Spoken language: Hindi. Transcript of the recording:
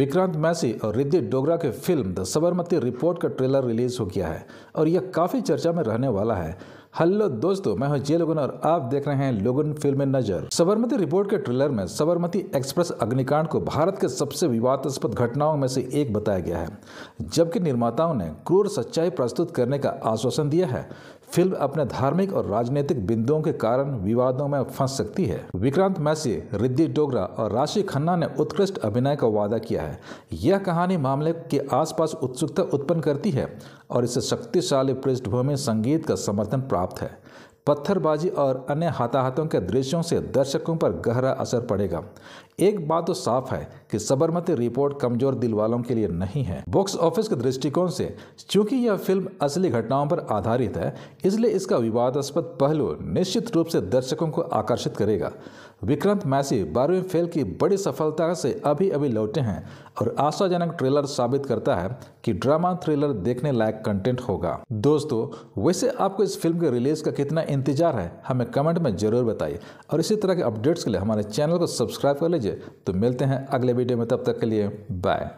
विक्रांत मैसी और रिद्धि डोगरा के फिल्म द सबरमती रिपोर्ट का ट्रेलर रिलीज हो गया है और यह काफ़ी चर्चा में रहने वाला है हेलो दोस्तों मैं हूं जे लोगन और आप देख रहे हैं लोगन फिल्म नजर सबरमती रिपोर्ट के ट्रेलर में सबरमती एक्सप्रेस अग्निकांड को भारत के सबसे विवादास्पद घटनाओं में से एक बताया गया है जबकि निर्माताओं ने क्रूर सच्चाई प्रस्तुत करने का आश्वासन दिया है फिल्म अपने धार्मिक और राजनीतिक बिंदुओं के कारण विवादों में फंस सकती है विक्रांत मैसी रिद्धि डोगरा और राशि खन्ना ने उत्कृष्ट अभिनय का वादा किया है यह कहानी मामले के आसपास उत्सुकता उत्पन्न करती है और इसे शक्तिशाली पृष्ठभूमि संगीत का समर्थन प्राप्त प्राप्त है पत्थरबाजी और अन्य हाथाहाथों के दृश्यों से दर्शकों पर गहरा असर पड़ेगा एक बात तो साफ है कि सबरमती रिपोर्ट कमजोर दिल वालों के लिए नहीं है बॉक्स ऑफिस के दृष्टिकोण से चूंकि यह फिल्म असली घटनाओं पर आधारित है इसलिए इसका विवादास्पद पहलू निश्चित रूप से दर्शकों को आकर्षित करेगा विक्रांत मैसी बारहवीं फेल की बड़ी सफलता से अभी अभी लौटे हैं और आशाजनक ट्रेलर साबित करता है कि ड्रामा थ्रिलर देखने लायक कंटेंट होगा दोस्तों वैसे आपको इस फिल्म के रिलीज का कितना इंतजार है हमें कमेंट में जरूर बताइए और इसी तरह के अपडेट्स के लिए हमारे चैनल को सब्सक्राइब कर लीजिए तो मिलते हैं अगले वीडियो में तब तक के लिए बाय